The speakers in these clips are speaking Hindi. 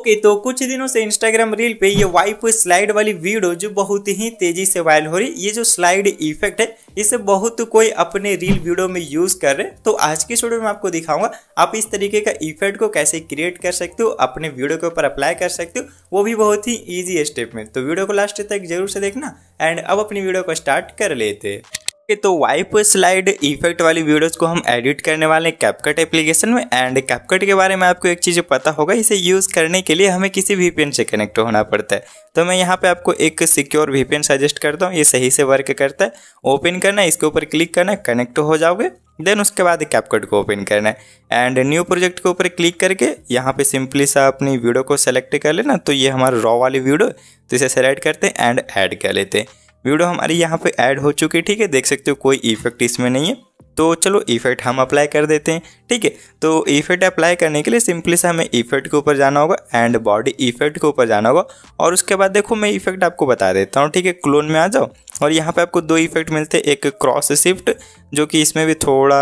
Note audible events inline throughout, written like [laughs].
ओके तो कुछ दिनों से इंस्टाग्राम रील पे ये वाइप स्लाइड वाली वीडियो जो बहुत ही तेजी से वायरल हो रही ये जो स्लाइड इफेक्ट है इसे बहुत कोई अपने रील वीडियो में यूज कर रहे तो आज की वीडियो में आपको दिखाऊंगा आप इस तरीके का इफेक्ट को कैसे क्रिएट कर सकते हो अपने वीडियो के ऊपर अप्लाई कर सकते हो वो भी बहुत ही ईजी स्टेप में तो वीडियो को लास्ट तक जरूर से देखना एंड अब अपनी वीडियो को स्टार्ट कर लेते हैं तो वाइप स्लाइड इफेक्ट वाली वीडियोस को हम एडिट करने वाले हैं कैपकट एप्लीकेशन में एंड कैपकट के बारे में आपको एक चीज़ पता होगा इसे यूज़ करने के लिए हमें किसी वीपीएन से कनेक्ट होना पड़ता है तो मैं यहाँ पे आपको एक सिक्योर वीपीएन सजेस्ट करता हूँ ये सही से वर्क करता है ओपन करना है इसके ऊपर क्लिक करना है कनेक्ट हो जाओगे देन उसके बाद कैपकट को ओपन करना है एंड न्यू प्रोजेक्ट के ऊपर क्लिक करके यहाँ पे सिंपली सा अपनी वीडियो को सेलेक्ट कर लेना तो ये हमारा रॉ वाली वीडियो तो इसे सेलेक्ट करते हैं एंड ऐड कर लेते हैं वीडियो हमारी यहाँ पे ऐड हो चुकी है ठीक है देख सकते हो कोई इफेक्ट इसमें नहीं है तो चलो इफेक्ट हम अप्लाई कर देते हैं ठीक है तो इफेक्ट अप्लाई करने के लिए सिंपली से हमें इफेक्ट के ऊपर जाना होगा एंड बॉडी इफेक्ट के ऊपर जाना होगा और उसके बाद देखो मैं इफेक्ट आपको बता देता हूँ ठीक है क्लोन में आ जाओ और यहाँ पे आपको दो इफेक्ट मिलते हैं एक क्रॉस शिफ्ट जो कि इसमें भी थोड़ा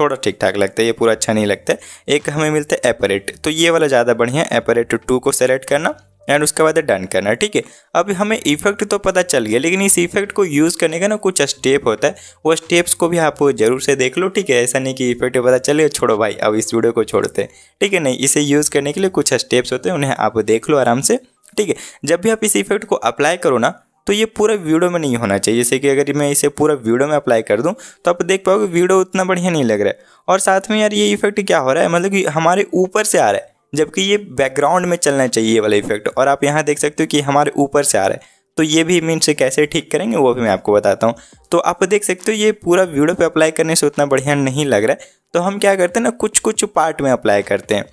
थोड़ा ठीक ठाक लगता है ये पूरा अच्छा नहीं लगता है एक हमें मिलता है एपरेट तो ये वाला ज़्यादा बढ़िया एपरेट टू को सेलेक्ट करना एंड उसके बाद डन करना है ठीक है अब हमें इफेक्ट तो पता चल गया लेकिन इस इफेक्ट को यूज़ करने का ना कुछ स्टेप होता है वो स्टेप्स को भी आप जरूर से देख लो ठीक है ऐसा नहीं कि इफेक्ट पता चले छोड़ो भाई अब इस वीडियो को छोड़ते हैं ठीक है नहीं इसे यूज़ करने के लिए कुछ स्टेप्स होते हैं उन्हें आप देख लो आराम से ठीक है जब भी आप इस इफेक्ट को अप्लाई करो ना तो ये पूरा वीडियो में नहीं होना चाहिए जैसे कि अगर मैं इसे पूरा वीडियो में अप्लाई कर दूं तो आप देख पाओगे वीडियो उतना बढ़िया नहीं लग रहा है और साथ में यार ये इफेक्ट क्या हो रहा है मतलब कि हमारे ऊपर से आ रहा है जबकि ये बैकग्राउंड में चलना चाहिए वाला इफेक्ट और आप यहाँ देख सकते हो कि हमारे ऊपर से आ रहा है तो ये भी मीन से कैसे ठीक करेंगे वो भी मैं आपको बताता हूँ तो आप देख सकते हो ये पूरा वीडियो पे अप्लाई करने से उतना बढ़िया नहीं लग रहा है तो हम क्या करते हैं ना कुछ कुछ पार्ट में अप्लाई करते हैं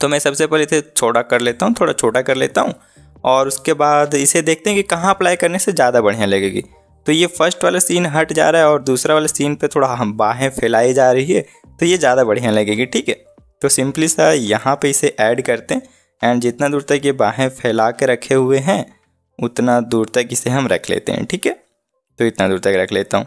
तो मैं सबसे पहले इसे छोटा कर लेता हूँ थोड़ा छोटा कर लेता हूँ और उसके बाद इसे देखते हैं कि कहाँ अप्लाई करने से ज़्यादा बढ़िया लगेगी तो ये फर्स्ट वाला सीन हट जा रहा है और दूसरा वाला सीन पर थोड़ा हम बाहें फैलाई जा रही है तो ये ज़्यादा बढ़िया लगेगी ठीक है तो सिंपली सा यहाँ पे इसे ऐड करते हैं एंड जितना दूर तक ये बाहें फैला के रखे हुए हैं उतना दूर तक इसे हम रख लेते हैं ठीक है तो इतना दूर तक रख लेता हूँ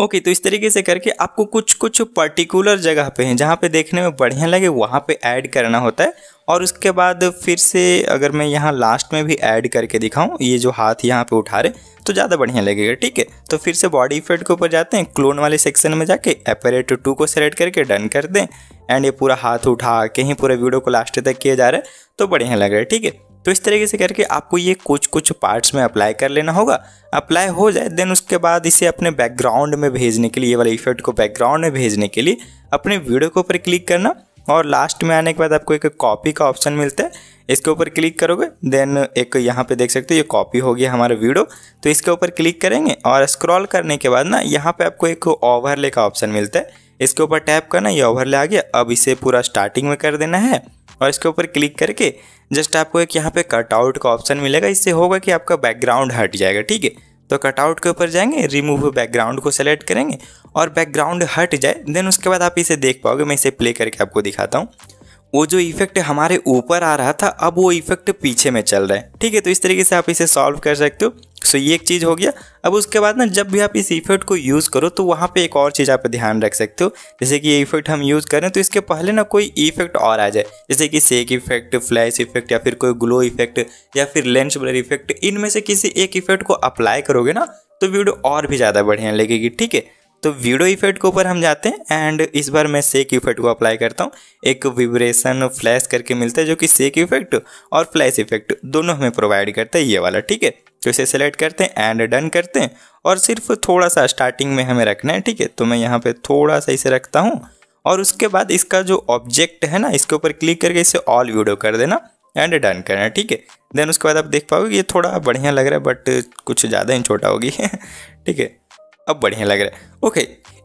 ओके तो इस तरीके से करके आपको कुछ कुछ पर्टिकुलर जगह पे हैं जहाँ पे देखने में बढ़िया लगे वहाँ पे ऐड करना होता है और उसके बाद फिर से अगर मैं यहाँ लास्ट में भी ऐड करके दिखाऊँ ये जो हाथ यहाँ पे उठा रहे तो ज़्यादा बढ़िया लगेगा ठीक है तो फिर से बॉडी इफेक्ट के ऊपर जाते हैं क्लोन वाले सेक्शन में जाके एपरेट टू को सेलेक्ट करके डन कर दें एंड ये पूरा हाथ उठा के ही पूरे वीडियो को लास्ट तक किया जा रहा है तो बढ़िया लग रहा है ठीक है तो इस तरीके से करके आपको ये कुछ कुछ पार्ट्स में अप्लाई कर लेना होगा अप्लाई हो जाए देन उसके बाद इसे अपने बैकग्राउंड में भेजने के लिए ये वाले इफेक्ट को बैकग्राउंड में भेजने के लिए अपने वीडियो के ऊपर क्लिक करना और लास्ट में आने के बाद आपको एक कॉपी का ऑप्शन मिलता है इसके ऊपर क्लिक करोगे देन एक यहाँ पे देख सकते हो ये कॉपी हो गया हमारा वीडियो तो इसके ऊपर क्लिक करेंगे और स्क्रॉल करने के बाद ना यहाँ पे आपको एक ओवरले का ऑप्शन मिलता है इसके ऊपर टैप करना ये ओवरले आ गया अब इसे पूरा स्टार्टिंग में कर देना है और इसके ऊपर क्लिक करके जस्ट आपको एक यहाँ पे कटआउट का ऑप्शन मिलेगा इससे होगा कि आपका बैकग्राउंड हट जाएगा ठीक है तो कटआउट के ऊपर जाएंगे रिमूव बैकग्राउंड को सेलेक्ट करेंगे और बैकग्राउंड हट जाए देन उसके बाद आप इसे देख पाओगे मैं इसे प्ले करके आपको दिखाता हूँ वो जो इफेक्ट हमारे ऊपर आ रहा था अब वो इफेक्ट पीछे में चल रहा है ठीक है तो इस तरीके से आप इसे सॉल्व कर सकते हो सो ये एक चीज़ हो गया अब उसके बाद ना जब भी आप इस इफेक्ट को यूज़ करो तो वहाँ पे एक और चीज़ आप ध्यान रख सकते हो जैसे कि ये इफेक्ट हम यूज़ करें तो इसके पहले ना कोई इफेक्ट और आ जाए जैसे कि सेक इफेक्ट फ्लैश इफेक्ट या फिर कोई ग्लो इफेक्ट या फिर लेंस ब्लर इफेक्ट इनमें से किसी एक इफेक्ट को अप्लाई करोगे ना तो वीडियो और भी ज़्यादा बढ़िया लगेगी ठीक है तो वीडियो इफेक्ट के ऊपर हम जाते हैं एंड इस बार मैं सेक इफेक्ट को अप्लाई करता हूँ एक विब्रेशन फ्लैश करके मिलता है जो कि सेक इफेक्ट और फ्लैश इफेक्ट दोनों हमें प्रोवाइड करता है ये वाला ठीक है तो इसे सेलेक्ट करते हैं एंड डन करते हैं और सिर्फ थोड़ा सा स्टार्टिंग में हमें रखना है ठीक है तो मैं यहाँ पर थोड़ा सा इसे रखता हूँ और उसके बाद इसका जो ऑब्जेक्ट है ना इसके ऊपर क्लिक करके इसे ऑल वीडियो कर देना एंड डन करना ठीक है देन उसके बाद आप देख पाओगे ये थोड़ा बढ़िया लग रहा है बट कुछ ज़्यादा ही छोटा होगी [laughs] ठीक है अब बढ़िया लग रहा है ओके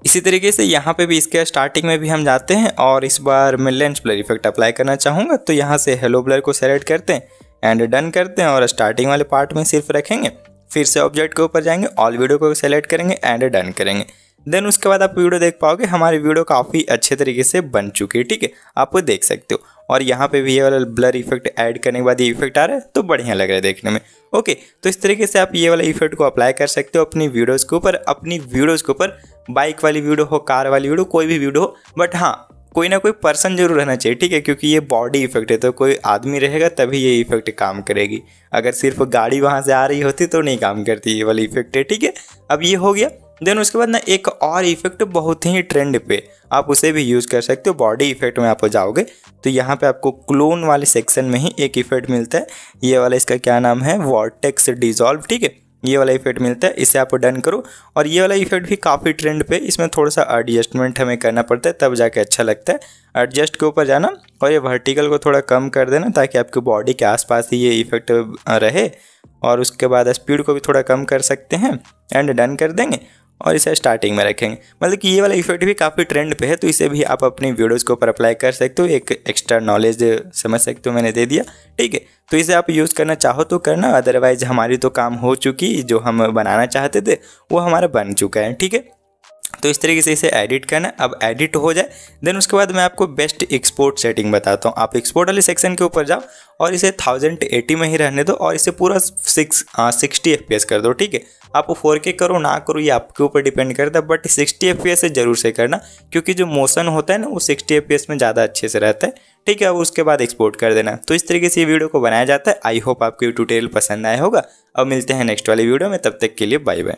इसी तरीके से यहाँ पे भी इसके स्टार्टिंग में भी हम जाते हैं और इस बार मैं लेंस ब्लर इफेक्ट अप्लाई करना चाहूँगा तो यहाँ से हेलो ब्लर को सेलेक्ट करते हैं एंड डन करते हैं और स्टार्टिंग वाले पार्ट में सिर्फ रखेंगे फिर से ऑब्जेक्ट के ऊपर जाएंगे ऑल वीडियो को सेलेक्ट करेंगे एंड डन करेंगे देन उसके बाद आप वीडियो देख पाओगे हमारी वीडियो काफ़ी अच्छे तरीके से बन चुकी है ठीक है आप देख सकते हो और यहाँ पे भी ये वाला ब्लर इफेक्ट ऐड करने के बाद ये इफेक्ट आ रहा है तो बढ़िया लग रहा है देखने में ओके तो इस तरीके से आप ये वाला इफेक्ट को अप्लाई कर सकते हो अपनी वीडियोज़ के ऊपर अपनी वीडियोज़ के ऊपर बाइक वाली वीडियो हो कार वाली वीडियो कोई भी वीडियो हो बट हाँ कोई ना कोई पर्सन जरूर रहना चाहिए ठीक है क्योंकि ये बॉडी इफेक्ट है तो कोई आदमी रहेगा तभी ये इफेक्ट काम करेगी अगर सिर्फ गाड़ी वहाँ से आ रही होती तो नहीं काम करती ये वाली इफेक्ट है ठीक है अब ये हो गया देन उसके बाद ना एक और इफेक्ट बहुत ही ट्रेंड पे आप उसे भी यूज़ कर सकते हो बॉडी इफेक्ट में आप जाओगे तो यहाँ पे आपको क्लोन वाले सेक्शन में ही एक इफेक्ट मिलता है ये वाला इसका क्या नाम है वॉर्टेक्स डिजॉल्व ठीक है ये वाला इफेक्ट मिलता है इसे आप डन करो और ये वाला इफेक्ट भी काफ़ी ट्रेंड पे इसमें थोड़ा सा एडजस्टमेंट हमें करना पड़ता है तब जाके अच्छा लगता है एडजस्ट के ऊपर जाना और ये वर्टिकल को थोड़ा कम कर देना ताकि आपकी बॉडी के आसपास ही ये इफेक्ट रहे और उसके बाद स्पीड को भी थोड़ा कम कर सकते हैं एंड डन कर देंगे और इसे स्टार्टिंग में रखेंगे मतलब कि ये वाला इफेक्ट भी काफ़ी ट्रेंड पे है तो इसे भी आप अपनी वीडियोज़ के ऊपर अप्लाई कर सकते हो एक एक्स्ट्रा नॉलेज समझ सकते हो मैंने दे दिया ठीक है तो इसे आप यूज़ करना चाहो तो करना अदरवाइज हमारी तो काम हो चुकी जो हम बनाना चाहते थे वो हमारा बन चुका है ठीक है तो इस तरीके से इसे एडिट करना अब एडिट हो जाए देन उसके बाद मैं आपको बेस्ट एक्सपोर्ट सेटिंग बताता हूँ आप एक्सपोर्ट वाले सेक्शन के ऊपर जाओ और इसे थाउजेंड एटी में ही रहने दो और इसे पूरा सिक्स सिक्सटी एफ कर दो ठीक है आप फोर के करो ना करो ये आपके ऊपर डिपेंड करता है बट सिक्सटी एफ से ज़रूर से करना क्योंकि जो मोशन होता है ना वो सिक्सटी एफ में ज़्यादा अच्छे से रहता है ठीक है अब उसके बाद एक्सपोर्ट कर देना तो इस तरीके से ये वीडियो को बनाया जाता है आई होप आपको ये ट्यूटोरियल पसंद आया होगा अब मिलते हैं नेक्स्ट वाले वीडियो में तब तक के लिए बाय बाय